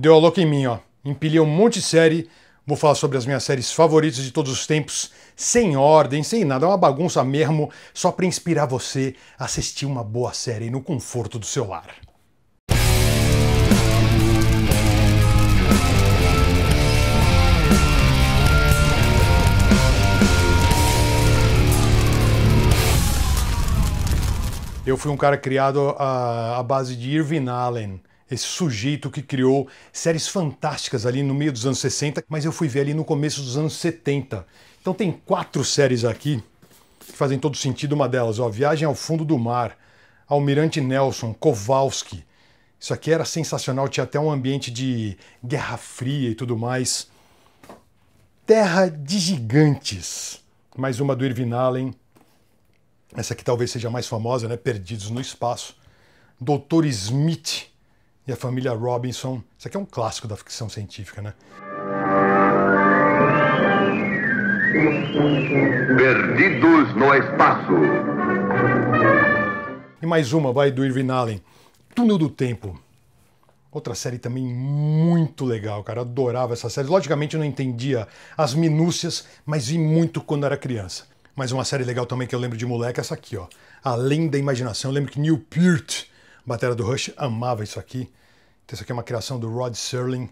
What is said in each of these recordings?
Deu a louca em mim, ó. Empilhei um monte de série. Vou falar sobre as minhas séries favoritas de todos os tempos, sem ordem, sem nada, é uma bagunça mesmo, só para inspirar você a assistir uma boa série no conforto do seu lar. Eu fui um cara criado ah, à, base de Irvin Allen esse sujeito que criou séries fantásticas ali no meio dos anos 60, mas eu fui ver ali no começo dos anos 70. Então tem quatro séries aqui que fazem todo sentido. Uma delas, ó, Viagem ao Fundo do Mar, Almirante Nelson, Kowalski. Isso aqui era sensacional, tinha até um ambiente de Guerra Fria e tudo mais. Terra de Gigantes, mais uma do Irvin Allen. Essa aqui talvez seja a mais famosa, né? Perdidos no Espaço. Doutor Smith, e a família Robinson. Isso aqui é um clássico da ficção científica, né? Perdidos no espaço. E mais uma vai do Irving Allen, Túnel do Tempo. Outra série também muito legal, cara. Adorava essa série. Logicamente eu não entendia as minúcias, mas vi muito quando era criança. Mas uma série legal também que eu lembro de moleque é essa aqui, ó. Além da imaginação. Eu lembro que Neil Peart, batera do Rush, amava isso aqui essa então, aqui é uma criação do Rod Serling.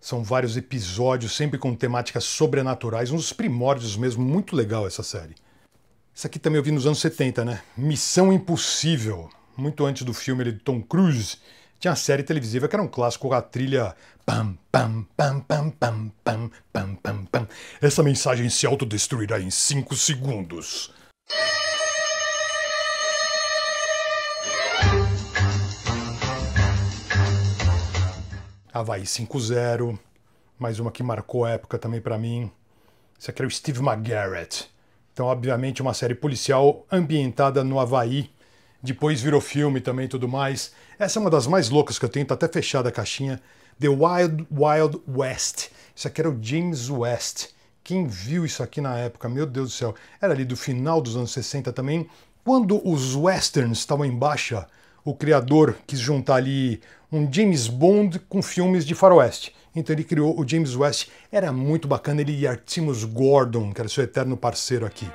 São vários episódios, sempre com temáticas sobrenaturais, uns primórdios mesmo, muito legal essa série. Isso aqui também eu vi nos anos 70, né? Missão Impossível, muito antes do filme de Tom Cruise. Tinha a série televisiva que era um clássico com a trilha pam pam pam pam pam pam pam pam. Essa mensagem se autodestruirá em 5 segundos. Havaí 5-0, mais uma que marcou a época também para mim. Esse aqui era o Steve McGarrett. Então, obviamente, uma série policial ambientada no Havaí. Depois virou filme também e tudo mais. Essa é uma das mais loucas que eu tenho, tá até fechada a caixinha. The Wild Wild West. Isso aqui era o James West. Quem viu isso aqui na época, meu Deus do céu, era ali do final dos anos 60 também, quando os westerns estavam em baixa, o criador quis juntar ali um James Bond com filmes de faroeste. Então ele criou o James West, era muito bacana, ele e Artemus Gordon, que era seu eterno parceiro aqui.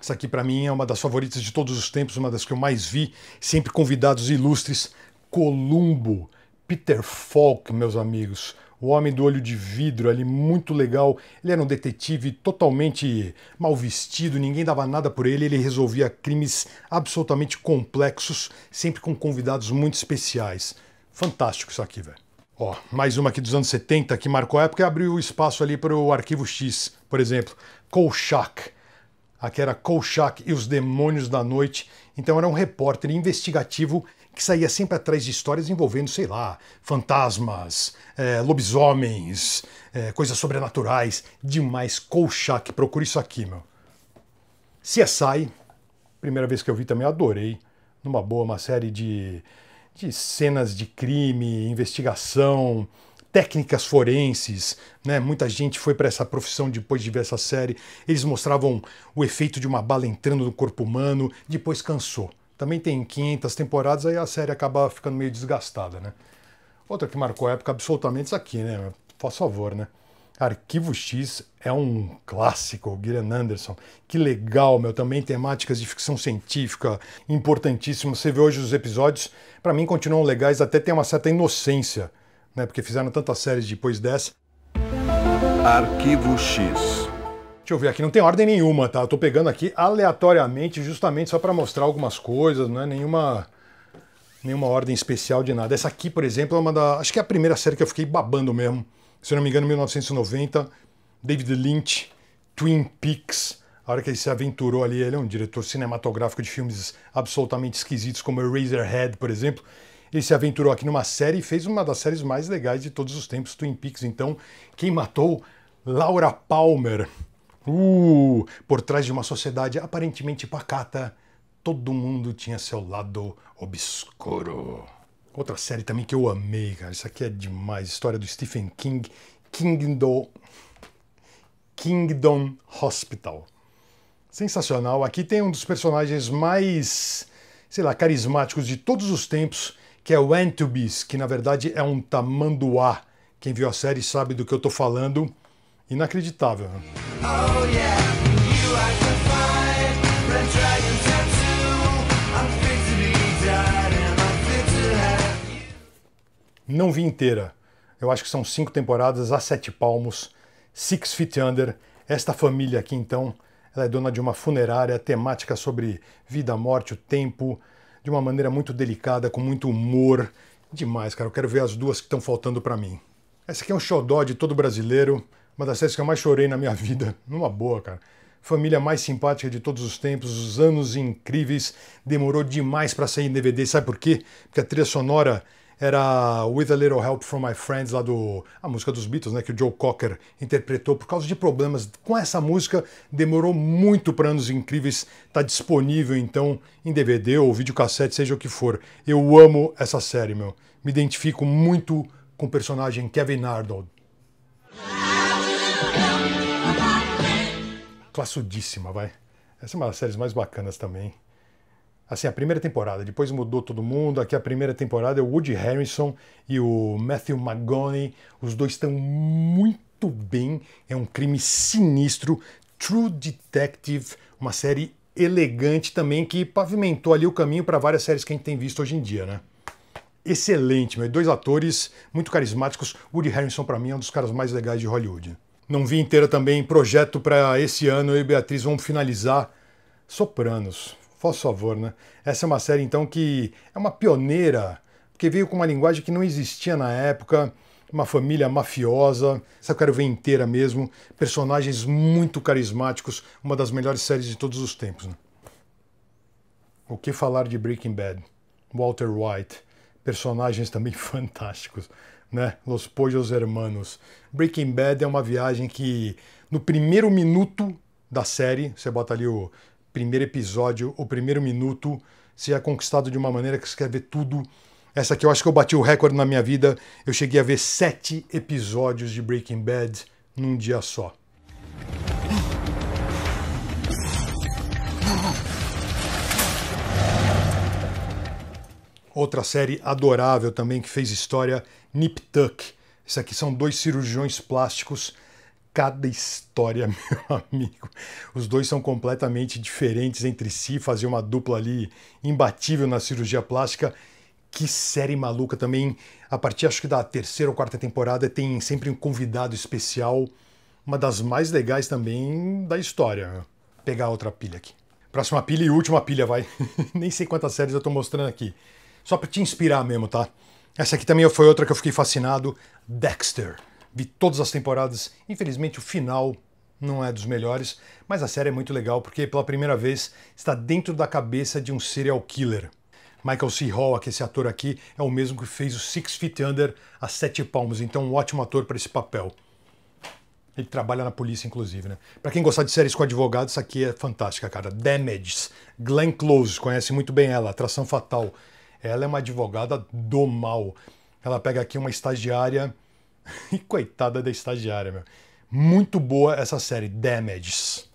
Essa aqui para mim é uma das favoritas de todos os tempos, uma das que eu mais vi, sempre convidados ilustres, Columbo, Peter Falk, meus amigos. O Homem do Olho de Vidro ali, muito legal. Ele era um detetive totalmente mal vestido, ninguém dava nada por ele. Ele resolvia crimes absolutamente complexos, sempre com convidados muito especiais. Fantástico isso aqui, velho. Ó, mais uma aqui dos anos 70 que marcou a época e abriu espaço ali para o Arquivo X, por exemplo. Kolchak. Aqui era Kolchak e os Demônios da Noite. Então era um repórter investigativo que saía sempre atrás de histórias envolvendo, sei lá, fantasmas, é, lobisomens, é, coisas sobrenaturais. Demais, Kolchak, procura isso aqui, meu. CSI, primeira vez que eu vi também, adorei. Numa boa, uma série de, de cenas de crime, investigação, técnicas forenses, né? Muita gente foi para essa profissão depois de ver essa série. Eles mostravam o efeito de uma bala entrando no corpo humano, depois cansou também tem quintas, temporadas, aí a série acaba ficando meio desgastada, né? Outra que marcou a época absolutamente isso aqui, né? Faz favor, né? Arquivo X é um clássico, Guilherme Anderson. Que legal, meu. Também temáticas de ficção científica, importantíssimo. Você vê hoje os episódios, para mim continuam legais, até tem uma certa inocência, né? Porque fizeram tantas séries depois dessa. Arquivo X. Deixa eu ver aqui, não tem ordem nenhuma, tá? Eu tô pegando aqui aleatoriamente, justamente só para mostrar algumas coisas, não é nenhuma nenhuma ordem especial de nada. Essa aqui, por exemplo, é uma da, acho que é a primeira série que eu fiquei babando mesmo. Se não me engano, 1990, David Lynch, Twin Peaks. A hora que ele se aventurou ali, ele é um diretor cinematográfico de filmes absolutamente esquisitos, como Eraserhead, por exemplo. Ele se aventurou aqui numa série e fez uma das séries mais legais de todos os tempos, Twin Peaks. Então, quem matou Laura Palmer, Uh, por trás de uma sociedade aparentemente pacata, todo mundo tinha seu lado obscuro. Outra série também que eu amei, cara, isso aqui é demais, história do Stephen King, Kingdom, Kingdom Hospital. Sensacional, aqui tem um dos personagens mais, sei lá, carismáticos de todos os tempos, que é o Antubis, que na verdade é um tamanduá. Quem viu a série sabe do que eu tô falando inacreditável. Oh, yeah. Não vi inteira. Eu acho que são cinco temporadas a sete palmos, Six Feet Under. Esta família aqui, então, ela é dona de uma funerária, temática sobre vida, morte, o tempo, de uma maneira muito delicada, com muito humor. Demais, cara. Eu quero ver as duas que estão faltando para mim. Essa aqui é um xodó de todo brasileiro. Uma das séries que eu mais chorei na minha vida, numa boa, cara. Família mais simpática de todos os tempos, os anos incríveis, demorou demais para sair em DVD, sabe por quê? Porque a trilha sonora era With a Little Help from My Friends, lá do. a música dos Beatles, né? Que o Joe Cocker interpretou. Por causa de problemas com essa música, demorou muito para Anos Incríveis estar tá disponível, então, em DVD ou videocassete, seja o que for. Eu amo essa série, meu. Me identifico muito com o personagem Kevin Arnold. classudíssima, vai. Essa é uma das séries mais bacanas também. Assim, a primeira temporada, depois mudou todo mundo. Aqui a primeira temporada é o Woody Harrison e o Matthew McGonaghy. Os dois estão muito bem. É um crime sinistro. True Detective, uma série elegante também que pavimentou ali o caminho para várias séries que a gente tem visto hoje em dia, né? Excelente, meu. Dois atores muito carismáticos. Woody Harrison, para mim, é um dos caras mais legais de Hollywood. Não vi inteira também projeto para esse ano. Eu e Beatriz vamos finalizar Sopranos. Faz favor, né? Essa é uma série então que é uma pioneira, porque veio com uma linguagem que não existia na época. Uma família mafiosa, essa eu quero ver inteira mesmo. Personagens muito carismáticos, uma das melhores séries de todos os tempos. Né? O que falar de Breaking Bad? Walter White, personagens também fantásticos né? Los Pollos Hermanos. Breaking Bad é uma viagem que no primeiro minuto da série, você bota ali o primeiro episódio, o primeiro minuto, você é conquistado de uma maneira que você quer ver tudo. Essa aqui eu acho que eu bati o recorde na minha vida. Eu cheguei a ver sete episódios de Breaking Bad num dia só. Outra série adorável também que fez história, Nip Tuck. Isso aqui são dois cirurgiões plásticos, cada história, meu amigo. Os dois são completamente diferentes entre si, fazer uma dupla ali imbatível na cirurgia plástica. Que série maluca também. A partir acho que da terceira ou quarta temporada tem sempre um convidado especial, uma das mais legais também da história. Vou pegar outra pilha aqui. Próxima pilha e última pilha, vai. Nem sei quantas séries eu tô mostrando aqui. Só para te inspirar mesmo, tá? Essa aqui também foi outra que eu fiquei fascinado, Dexter. Vi todas as temporadas, infelizmente o final não é dos melhores, mas a série é muito legal porque pela primeira vez está dentro da cabeça de um serial killer. Michael C. Hall, que é esse ator aqui, é o mesmo que fez o Six Feet Under, As Sete Palmas, então um ótimo ator para esse papel. Ele trabalha na polícia, inclusive, né? Pra quem gostar de séries com advogados, essa aqui é fantástica, cara. Damages, Glenn Close, conhece muito bem ela, Atração Fatal. Ela é uma advogada do mal. Ela pega aqui uma estagiária. E coitada da estagiária, meu. Muito boa essa série, Damages.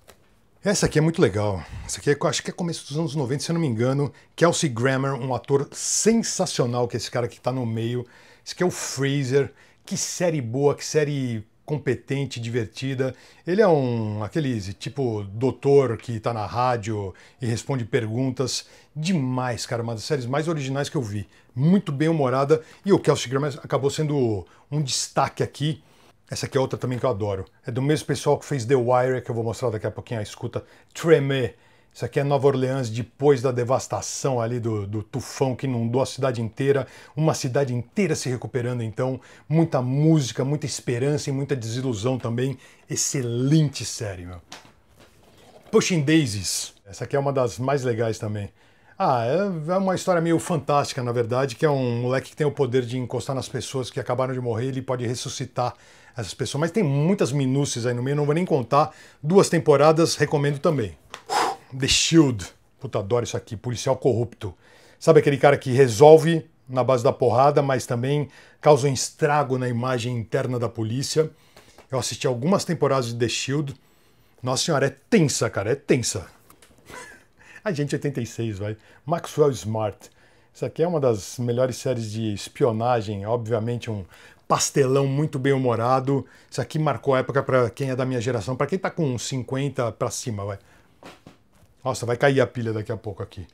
Essa aqui é muito legal. Essa aqui eu é acho que é começo dos anos 90, se eu não me engano. Kelsey Grammer, um ator sensacional, que é esse cara que tá no meio. Esse aqui é o Fraser. Que série boa, que série competente, divertida. Ele é um aquele tipo doutor que tá na rádio e responde perguntas. Demais, cara, uma das séries mais originais que eu vi. Muito bem humorada e o Kelsey Grammer acabou sendo um destaque aqui. Essa aqui é outra também que eu adoro. É do mesmo pessoal que fez The Wire, que eu vou mostrar daqui a pouquinho a escuta. Tremer isso aqui é Nova Orleans depois da devastação ali do, do, tufão que inundou a cidade inteira, uma cidade inteira se recuperando então, muita música, muita esperança e muita desilusão também. Excelente série, meu. Pushing Daisies, essa aqui é uma das mais legais também. Ah, é, é uma história meio fantástica, na verdade, que é um moleque que tem o poder de encostar nas pessoas que acabaram de morrer, ele pode ressuscitar essas pessoas. Mas tem muitas minúcias aí no meio, não vou nem contar. Duas temporadas, recomendo também. The Shield. Puta, adoro isso aqui. Policial corrupto. Sabe aquele cara que resolve na base da porrada, mas também causa um estrago na imagem interna da polícia. Eu assisti algumas temporadas de The Shield. Nossa senhora, é tensa, cara, é tensa. A gente 86, vai. Maxwell Smart. Isso aqui é uma das melhores séries de espionagem, obviamente um pastelão muito bem humorado. Isso aqui marcou a época para quem é da minha geração, para quem tá com 50 para cima, vai. Nossa, vai cair a pilha daqui a pouco aqui.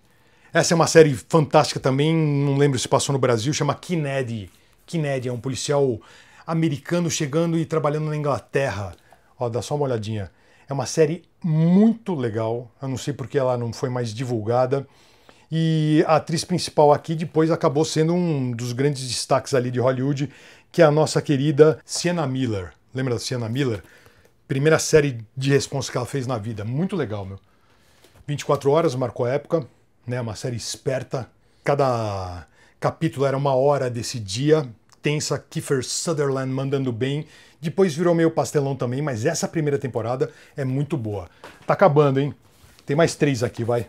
Essa é uma série fantástica também, não lembro se passou no Brasil, chama Kined. Kined é um policial americano chegando e trabalhando na Inglaterra. Ó, dá só uma olhadinha. É uma série muito legal, eu não sei porque ela não foi mais divulgada. E a atriz principal aqui depois acabou sendo um dos grandes destaques ali de Hollywood, que é a nossa querida Sienna Miller. Lembra da Sienna Miller? Primeira série de responsa que ela fez na vida. Muito legal, meu. 24 horas marcou a época, né? Uma série esperta. Cada capítulo era uma hora desse dia. Tensa Kiefer Sutherland mandando bem. Depois virou meio pastelão também, mas essa primeira temporada é muito boa. Tá acabando, hein? Tem mais três aqui, vai.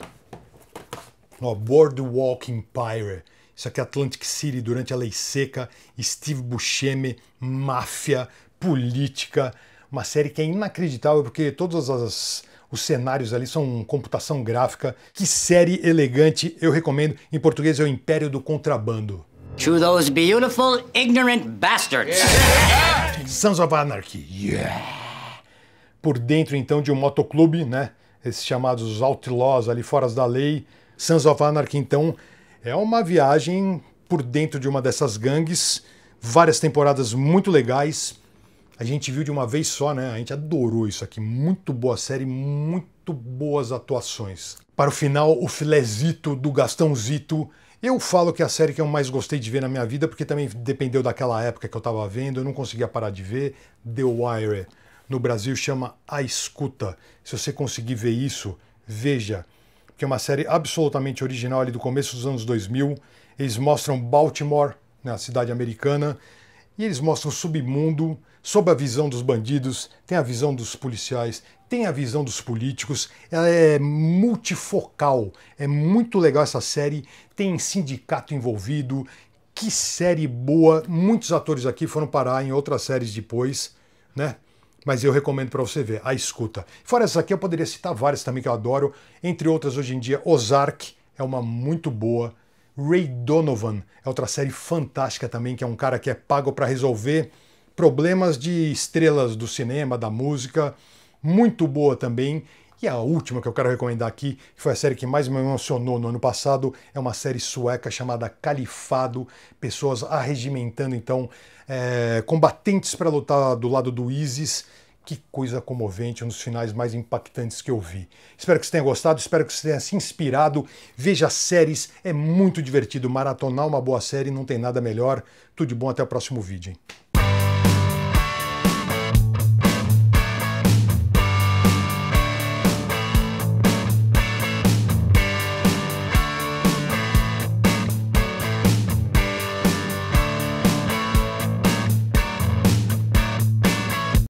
Ó, Boardwalk Empire. Isso aqui é Atlantic City durante a Lei Seca. Steve Buscemi, máfia, política. Uma série que é inacreditável porque todas as os cenários ali são computação gráfica. Que série elegante, eu recomendo. Em português é o Império do Contrabando. To those beautiful, ignorant bastards. Yeah. É. Sons of Anarchy. Yeah. Por dentro, então, de um motoclube, né? Esses chamados outlaws ali fora da lei. Sons of Anarchy, então, é uma viagem por dentro de uma dessas gangues. Várias temporadas muito legais. A gente viu de uma vez só, né? A gente adorou isso aqui. Muito boa série, muito boas atuações. Para o final, o filézito do Gastãozito. Eu falo que é a série que eu mais gostei de ver na minha vida, porque também dependeu daquela época que eu estava vendo, eu não conseguia parar de ver. The Wire. No Brasil chama A Escuta. Se você conseguir ver isso, veja. Que é uma série absolutamente original ali do começo dos anos 2000. Eles mostram Baltimore, na cidade americana, e eles mostram o submundo, sob a visão dos bandidos, tem a visão dos policiais, tem a visão dos políticos, ela é multifocal, é muito legal essa série, tem sindicato envolvido, que série boa, muitos atores aqui foram parar em outras séries depois, né? Mas eu recomendo para você ver, a escuta. Fora essa aqui, eu poderia citar várias também que eu adoro, entre outras hoje em dia, Ozark é uma muito boa Ray Donovan é outra série fantástica também, que é um cara que é pago para resolver problemas de estrelas do cinema, da música, muito boa também. E a última que eu quero recomendar aqui, que foi a série que mais me emocionou no ano passado, é uma série sueca chamada Califado, pessoas arregimentando então é, combatentes para lutar do lado do ISIS que coisa comovente, um dos finais mais impactantes que eu vi. Espero que você tenha gostado, espero que você tenha se inspirado. Veja séries, é muito divertido. Maratonar uma boa série não tem nada melhor. Tudo de bom, até o próximo vídeo. Hein?